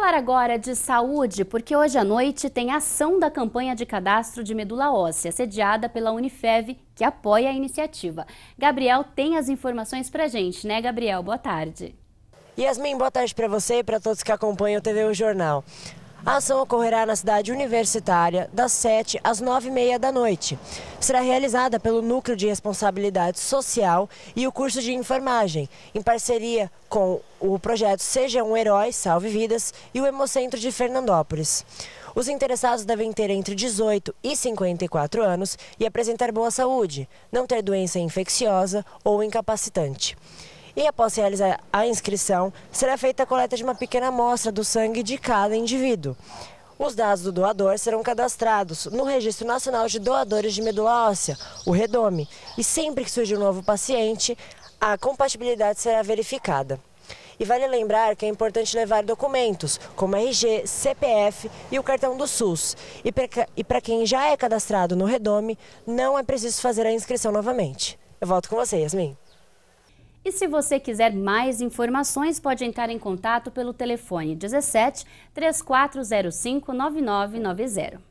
Falar agora de saúde, porque hoje à noite tem ação da campanha de cadastro de medula óssea, sediada pela Unifev, que apoia a iniciativa. Gabriel tem as informações pra gente, né, Gabriel? Boa tarde. Yasmin, boa tarde para você e para todos que acompanham o TV O Jornal. A ação ocorrerá na cidade universitária das 7 às 9h30 da noite. Será realizada pelo Núcleo de Responsabilidade Social e o curso de enfermagem, em parceria com o projeto Seja um Herói, Salve Vidas e o Hemocentro de Fernandópolis. Os interessados devem ter entre 18 e 54 anos e apresentar boa saúde, não ter doença infecciosa ou incapacitante e após realizar a inscrição, será feita a coleta de uma pequena amostra do sangue de cada indivíduo. Os dados do doador serão cadastrados no Registro Nacional de Doadores de Medula Óssea, o REDOME, e sempre que surge um novo paciente, a compatibilidade será verificada. E vale lembrar que é importante levar documentos, como RG, CPF e o cartão do SUS. E para quem já é cadastrado no Redome, não é preciso fazer a inscrição novamente. Eu volto com você, Yasmin. E se você quiser mais informações, pode entrar em contato pelo telefone 17 3405 9990.